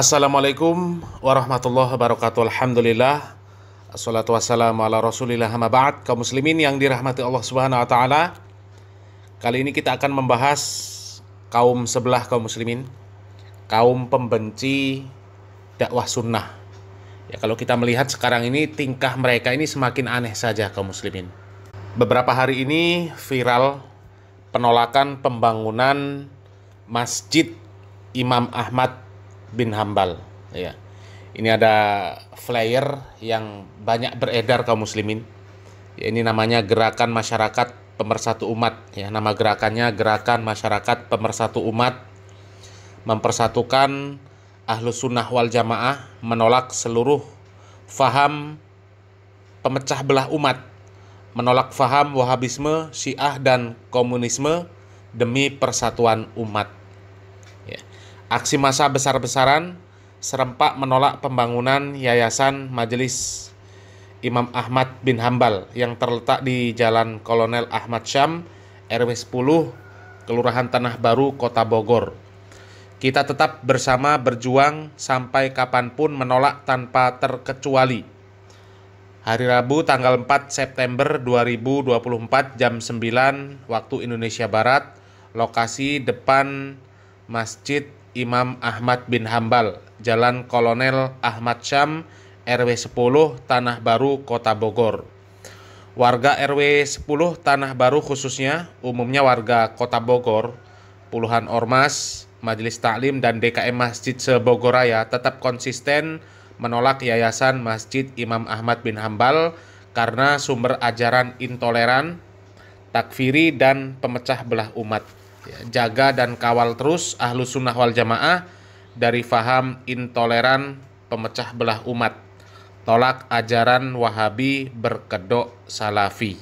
Assalamualaikum warahmatullahi wabarakatuh. Alhamdulillah. Assalatu wassalamu ala Rasulillah ba'd. Kaum muslimin yang dirahmati Allah Subhanahu wa taala. Kali ini kita akan membahas kaum sebelah kaum muslimin, kaum pembenci dakwah sunnah. Ya kalau kita melihat sekarang ini tingkah mereka ini semakin aneh saja kaum muslimin. Beberapa hari ini viral penolakan pembangunan Masjid Imam Ahmad bin Hambal ya ini ada flyer yang banyak beredar kaum muslimin ya, ini namanya gerakan masyarakat pemersatu umat ya nama gerakannya gerakan masyarakat pemersatu umat mempersatukan ahlus sunnah wal jamaah menolak seluruh faham pemecah belah umat menolak faham wahabisme syiah dan komunisme demi persatuan umat Aksi massa besar-besaran serempak menolak pembangunan Yayasan Majelis Imam Ahmad bin Hambal yang terletak di Jalan Kolonel Ahmad Syam, RW 10, Kelurahan Tanah Baru, Kota Bogor. Kita tetap bersama berjuang sampai kapanpun menolak tanpa terkecuali. Hari Rabu tanggal 4 September 2024 jam 9 waktu Indonesia Barat, lokasi depan Masjid Imam Ahmad bin Hambal, Jalan Kolonel Ahmad Syam, RW 10, Tanah Baru, Kota Bogor. Warga RW 10 Tanah Baru khususnya, umumnya warga Kota Bogor, puluhan ormas, Majelis Taklim dan DKM Masjid Sebogoraya tetap konsisten menolak Yayasan Masjid Imam Ahmad bin Hambal karena sumber ajaran intoleran, takfiri dan pemecah belah umat. Ya, jaga dan kawal terus ahlu sunnah wal jamaah dari faham intoleran pemecah belah umat. Tolak ajaran wahabi berkedok salafi.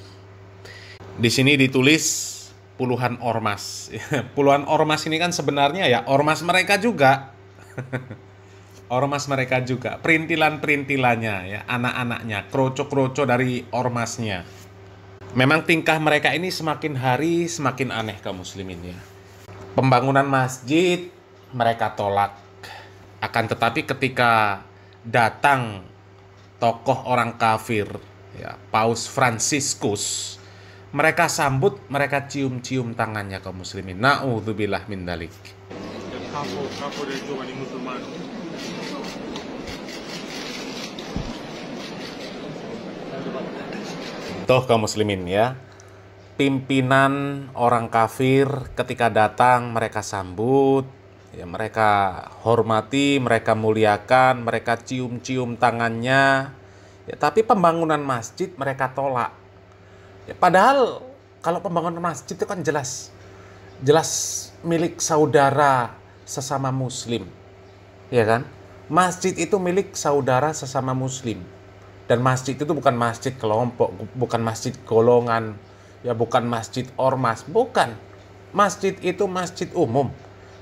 Di sini ditulis puluhan ormas. Ya, puluhan ormas ini kan sebenarnya ya ormas mereka juga. ormas mereka juga, perintilan-perintilannya ya, anak-anaknya, kroco-kroco dari ormasnya. Memang tingkah mereka ini semakin hari semakin aneh kaum muslimin ya. Pembangunan masjid mereka tolak. Akan tetapi ketika datang tokoh orang kafir ya, Paus Franciscus, mereka sambut, mereka cium-cium tangannya kaum muslimin. Nauzubillah min dalik. contoh kaum muslimin ya. Pimpinan orang kafir ketika datang mereka sambut, ya mereka hormati, mereka muliakan, mereka cium-cium tangannya. Ya, tapi pembangunan masjid mereka tolak. Ya, padahal kalau pembangunan masjid itu kan jelas jelas milik saudara sesama muslim. Ya kan? Masjid itu milik saudara sesama muslim dan masjid itu bukan masjid kelompok, bukan masjid golongan, ya bukan masjid ormas, bukan. Masjid itu masjid umum.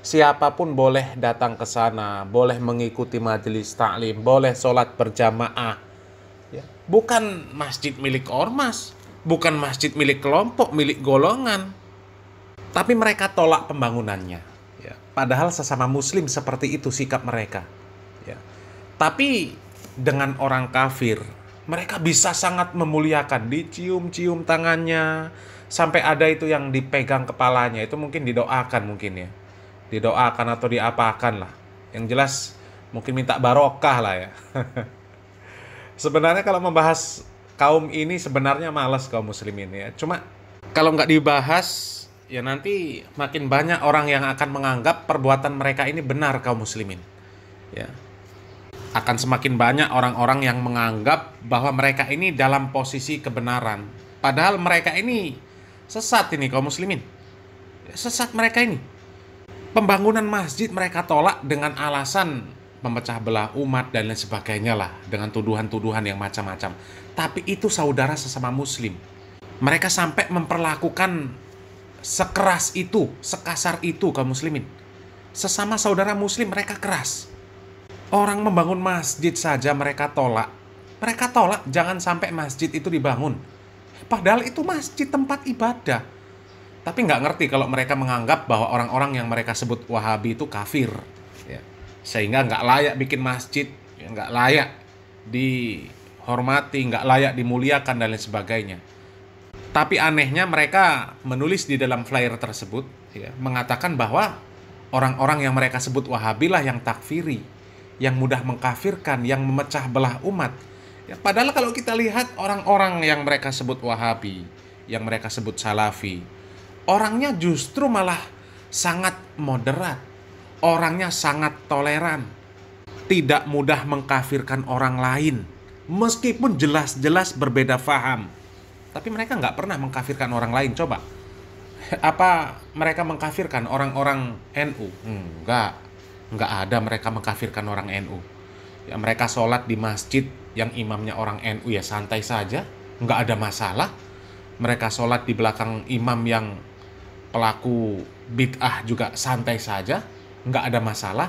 Siapapun boleh datang ke sana, boleh mengikuti majelis taklim, boleh sholat berjamaah. Ya. Bukan masjid milik ormas, bukan masjid milik kelompok, milik golongan. Tapi mereka tolak pembangunannya. Ya. Padahal sesama muslim seperti itu sikap mereka. Ya. Tapi dengan orang kafir, mereka bisa sangat memuliakan dicium-cium tangannya sampai ada itu yang dipegang kepalanya itu mungkin didoakan mungkin ya didoakan atau diapakan lah yang jelas mungkin minta barokah lah ya sebenarnya kalau membahas kaum ini sebenarnya malas kaum muslimin ya cuma kalau nggak dibahas ya nanti makin banyak orang yang akan menganggap perbuatan mereka ini benar kaum muslimin ya akan semakin banyak orang-orang yang menganggap bahwa mereka ini dalam posisi kebenaran. Padahal mereka ini sesat ini kaum muslimin. Sesat mereka ini. Pembangunan masjid mereka tolak dengan alasan memecah belah umat dan lain sebagainya lah dengan tuduhan-tuduhan yang macam-macam. Tapi itu saudara sesama muslim. Mereka sampai memperlakukan sekeras itu, sekasar itu kaum muslimin. Sesama saudara muslim mereka keras Orang membangun masjid saja mereka tolak. Mereka tolak jangan sampai masjid itu dibangun. Padahal itu masjid tempat ibadah. Tapi nggak ngerti kalau mereka menganggap bahwa orang-orang yang mereka sebut Wahabi itu kafir. Ya. Sehingga nggak layak bikin masjid, ya, nggak layak dihormati, nggak layak dimuliakan dan lain sebagainya. Tapi anehnya mereka menulis di dalam flyer tersebut ya, mengatakan bahwa orang-orang yang mereka sebut wahabillah yang takfiri yang mudah mengkafirkan, yang memecah belah umat. Ya, padahal kalau kita lihat orang-orang yang mereka sebut Wahabi, yang mereka sebut Salafi, orangnya justru malah sangat moderat, orangnya sangat toleran, tidak mudah mengkafirkan orang lain, meskipun jelas-jelas berbeda faham. Tapi mereka nggak pernah mengkafirkan orang lain. Coba, apa mereka mengkafirkan orang-orang NU? Enggak nggak ada mereka mengkafirkan orang NU. Ya, mereka sholat di masjid yang imamnya orang NU ya santai saja, nggak ada masalah. Mereka sholat di belakang imam yang pelaku bid'ah juga santai saja, nggak ada masalah.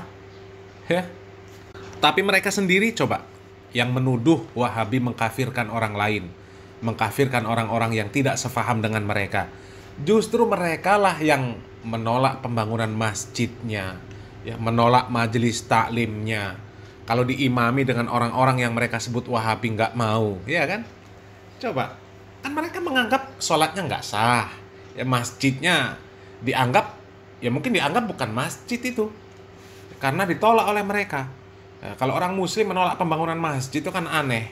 Ya. Tapi mereka sendiri coba yang menuduh Wahabi mengkafirkan orang lain, mengkafirkan orang-orang yang tidak sefaham dengan mereka. Justru merekalah yang menolak pembangunan masjidnya, ya menolak majelis taklimnya kalau diimami dengan orang-orang yang mereka sebut wahabi nggak mau ya kan coba kan mereka menganggap sholatnya nggak sah ya masjidnya dianggap ya mungkin dianggap bukan masjid itu karena ditolak oleh mereka ya, kalau orang muslim menolak pembangunan masjid itu kan aneh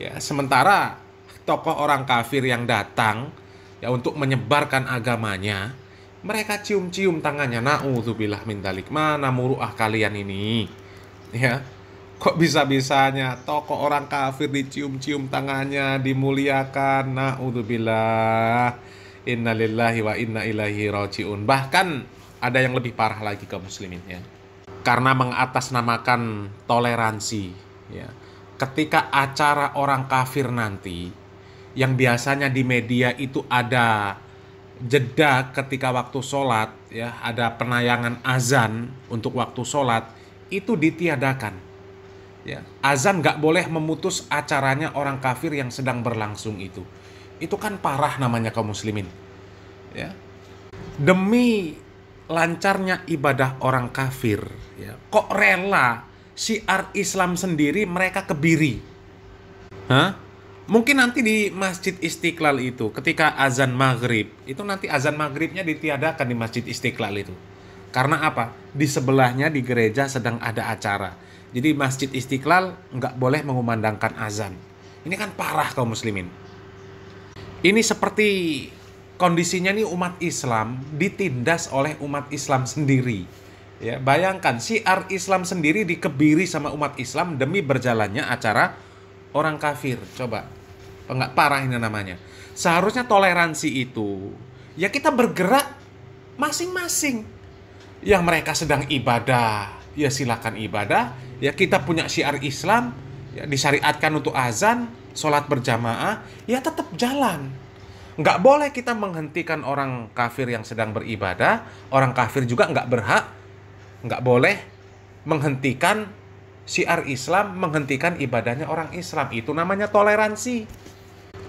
ya sementara tokoh orang kafir yang datang ya untuk menyebarkan agamanya mereka cium-cium tangannya Na'udzubillah dalik Mana muruah kalian ini Ya Kok bisa-bisanya toko orang kafir dicium-cium tangannya Dimuliakan Na'udzubillah Innalillahi wa inna ilahi roji'un Bahkan ada yang lebih parah lagi ke muslimin ya Karena mengatasnamakan toleransi ya Ketika acara orang kafir nanti Yang biasanya di media itu ada jeda ketika waktu sholat ya ada penayangan azan untuk waktu sholat itu ditiadakan ya azan nggak boleh memutus acaranya orang kafir yang sedang berlangsung itu itu kan parah namanya kaum muslimin ya demi lancarnya ibadah orang kafir ya kok rela siar Islam sendiri mereka kebiri hah Mungkin nanti di Masjid Istiqlal itu, ketika azan maghrib, itu nanti azan maghribnya ditiadakan di Masjid Istiqlal itu. Karena apa? Di sebelahnya di gereja sedang ada acara. Jadi Masjid Istiqlal nggak boleh mengumandangkan azan. Ini kan parah kaum muslimin. Ini seperti kondisinya nih umat Islam ditindas oleh umat Islam sendiri. Ya, bayangkan siar Islam sendiri dikebiri sama umat Islam demi berjalannya acara orang kafir. Coba, oh, nggak parah ini namanya. Seharusnya toleransi itu ya kita bergerak masing-masing. Yang mereka sedang ibadah, ya silakan ibadah. Ya kita punya syiar Islam, ya disyariatkan untuk azan, sholat berjamaah, ya tetap jalan. Nggak boleh kita menghentikan orang kafir yang sedang beribadah. Orang kafir juga nggak berhak, nggak boleh menghentikan Siar Islam menghentikan ibadahnya orang Islam. Itu namanya toleransi.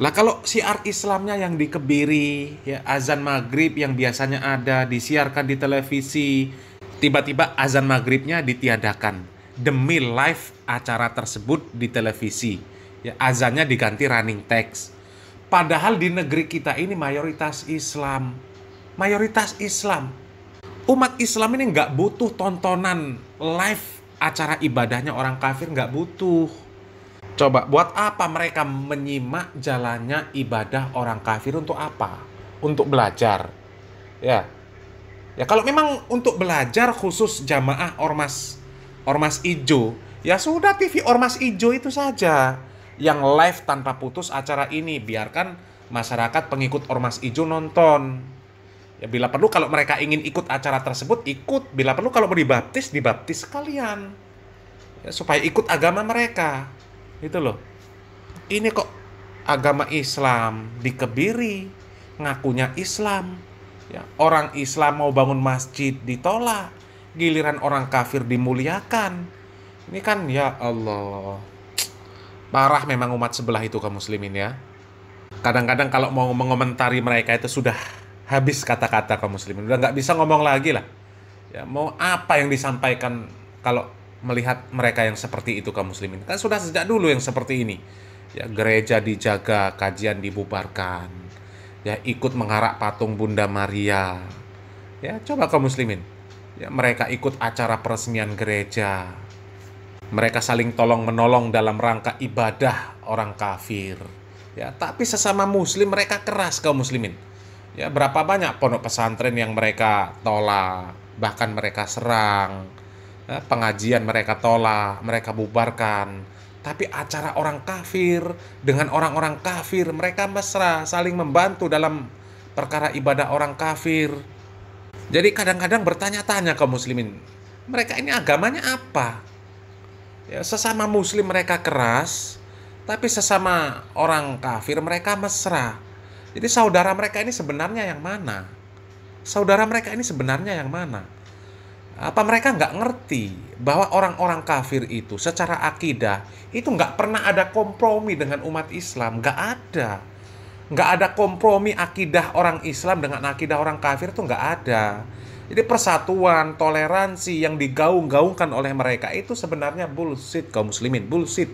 Lah kalau siar Islamnya yang dikebiri, ya azan maghrib yang biasanya ada disiarkan di televisi, tiba-tiba azan maghribnya ditiadakan demi live acara tersebut di televisi. Ya azannya diganti running text. Padahal di negeri kita ini mayoritas Islam. Mayoritas Islam. Umat Islam ini nggak butuh tontonan live acara ibadahnya orang kafir nggak butuh. Coba buat apa mereka menyimak jalannya ibadah orang kafir untuk apa? Untuk belajar. Ya. Ya kalau memang untuk belajar khusus jamaah ormas ormas ijo, ya sudah TV ormas ijo itu saja yang live tanpa putus acara ini biarkan masyarakat pengikut ormas ijo nonton. Ya, bila perlu kalau mereka ingin ikut acara tersebut, ikut. Bila perlu kalau mau dibaptis, dibaptis sekalian. Ya, supaya ikut agama mereka. Itu loh. Ini kok agama Islam dikebiri, ngakunya Islam. Ya, orang Islam mau bangun masjid ditolak, giliran orang kafir dimuliakan. Ini kan ya Allah. Parah memang umat sebelah itu kaum muslimin ya. Kadang-kadang kalau mau mengomentari mereka itu sudah habis kata-kata kaum muslimin udah nggak bisa ngomong lagi lah ya mau apa yang disampaikan kalau melihat mereka yang seperti itu kaum muslimin kan sudah sejak dulu yang seperti ini ya gereja dijaga kajian dibubarkan ya ikut mengarak patung Bunda Maria ya coba kaum muslimin ya mereka ikut acara peresmian gereja mereka saling tolong menolong dalam rangka ibadah orang kafir ya tapi sesama muslim mereka keras kaum muslimin ya berapa banyak pondok pesantren yang mereka tolak bahkan mereka serang ya, pengajian mereka tolak mereka bubarkan tapi acara orang kafir dengan orang-orang kafir mereka mesra saling membantu dalam perkara ibadah orang kafir jadi kadang-kadang bertanya-tanya ke muslimin mereka ini agamanya apa ya sesama muslim mereka keras tapi sesama orang kafir mereka mesra jadi saudara mereka ini sebenarnya yang mana? Saudara mereka ini sebenarnya yang mana? Apa mereka nggak ngerti bahwa orang-orang kafir itu secara akidah itu nggak pernah ada kompromi dengan umat Islam? Nggak ada. Nggak ada kompromi akidah orang Islam dengan akidah orang kafir itu nggak ada. Jadi persatuan, toleransi yang digaung-gaungkan oleh mereka itu sebenarnya bullshit kaum muslimin, bullshit.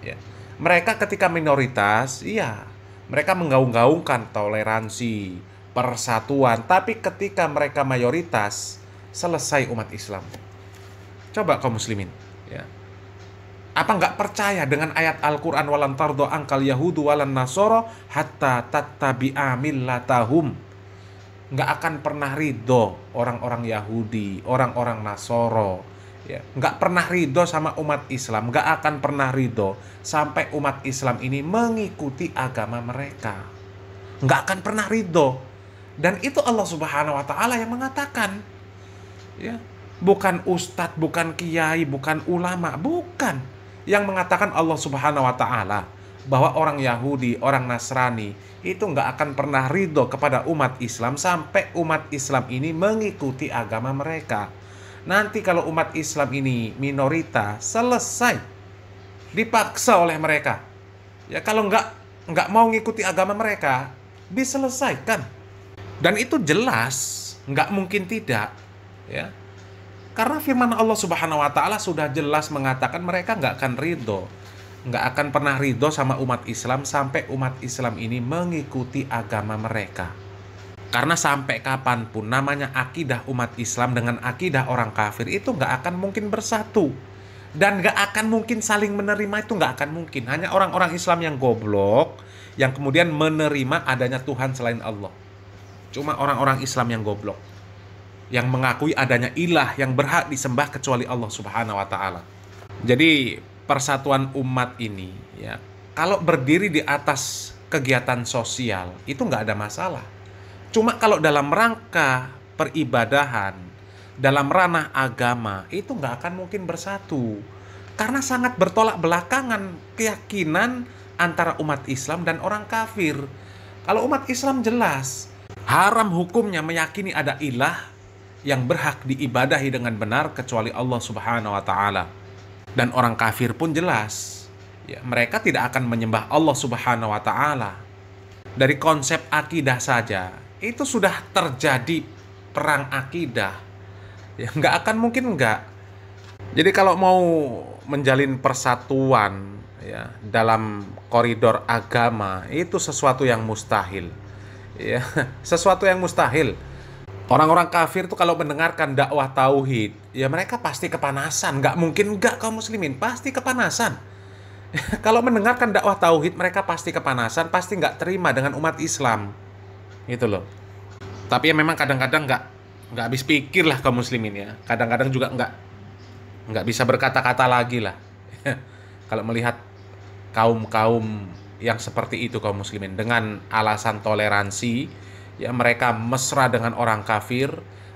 Ya. Mereka ketika minoritas, iya mereka menggaung-gaungkan toleransi, persatuan, tapi ketika mereka mayoritas selesai umat Islam. Coba kaum muslimin, ya. Apa nggak percaya dengan ayat Al-Qur'an walan tardo angkal yahudu walan nasoro hatta tattabi'a millatahum. Nggak akan pernah ridho orang-orang Yahudi, orang-orang Nasoro, ya nggak pernah ridho sama umat Islam nggak akan pernah ridho sampai umat Islam ini mengikuti agama mereka nggak akan pernah ridho dan itu Allah Subhanahu Wa Taala yang mengatakan ya bukan ustadz bukan kiai bukan ulama bukan yang mengatakan Allah Subhanahu Wa Taala bahwa orang Yahudi, orang Nasrani itu nggak akan pernah ridho kepada umat Islam sampai umat Islam ini mengikuti agama mereka. Nanti kalau umat Islam ini minoritas selesai dipaksa oleh mereka. Ya kalau nggak nggak mau ngikuti agama mereka diselesaikan. Dan itu jelas nggak mungkin tidak. Ya, karena firman Allah Subhanahu wa taala sudah jelas mengatakan mereka nggak akan ridho. Nggak akan pernah ridho sama umat Islam sampai umat Islam ini mengikuti agama mereka. Karena sampai kapanpun namanya akidah umat Islam dengan akidah orang kafir itu nggak akan mungkin bersatu. Dan nggak akan mungkin saling menerima itu nggak akan mungkin. Hanya orang-orang Islam yang goblok, yang kemudian menerima adanya Tuhan selain Allah. Cuma orang-orang Islam yang goblok. Yang mengakui adanya ilah yang berhak disembah kecuali Allah subhanahu wa ta'ala. Jadi persatuan umat ini ya kalau berdiri di atas kegiatan sosial itu nggak ada masalah Cuma kalau dalam rangka peribadahan, dalam ranah agama, itu nggak akan mungkin bersatu. Karena sangat bertolak belakangan keyakinan antara umat Islam dan orang kafir. Kalau umat Islam jelas, haram hukumnya meyakini ada ilah yang berhak diibadahi dengan benar kecuali Allah Subhanahu wa taala. Dan orang kafir pun jelas, ya, mereka tidak akan menyembah Allah Subhanahu wa taala. Dari konsep akidah saja, itu sudah terjadi perang akidah ya nggak akan mungkin nggak jadi kalau mau menjalin persatuan ya dalam koridor agama itu sesuatu yang mustahil ya sesuatu yang mustahil orang-orang kafir tuh kalau mendengarkan dakwah tauhid ya mereka pasti kepanasan nggak mungkin nggak kaum muslimin pasti kepanasan kalau mendengarkan dakwah tauhid mereka pasti kepanasan pasti nggak terima dengan umat Islam gitu loh tapi ya memang kadang-kadang nggak nggak habis pikir lah kaum muslimin ya kadang-kadang juga nggak nggak bisa berkata-kata lagi lah kalau melihat kaum kaum yang seperti itu kaum muslimin dengan alasan toleransi ya mereka mesra dengan orang kafir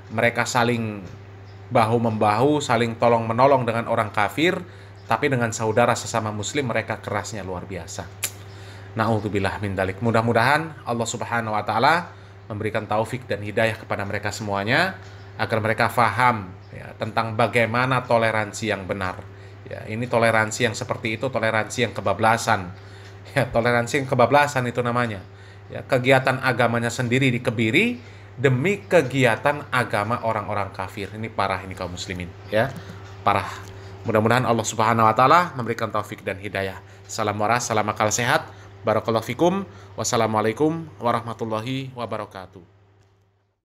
mereka saling bahu membahu saling tolong menolong dengan orang kafir tapi dengan saudara sesama muslim mereka kerasnya luar biasa Na'udzubillah min dalik. Mudah-mudahan Allah Subhanahu wa taala memberikan taufik dan hidayah kepada mereka semuanya agar mereka faham ya, tentang bagaimana toleransi yang benar. Ya, ini toleransi yang seperti itu toleransi yang kebablasan. Ya, toleransi yang kebablasan itu namanya. Ya, kegiatan agamanya sendiri dikebiri demi kegiatan agama orang-orang kafir. Ini parah ini kaum muslimin, ya. Parah. Mudah-mudahan Allah Subhanahu wa taala memberikan taufik dan hidayah. Salam waras, salam akal sehat. Barakallahu fikum. Wassalamualaikum warahmatullahi wabarakatuh.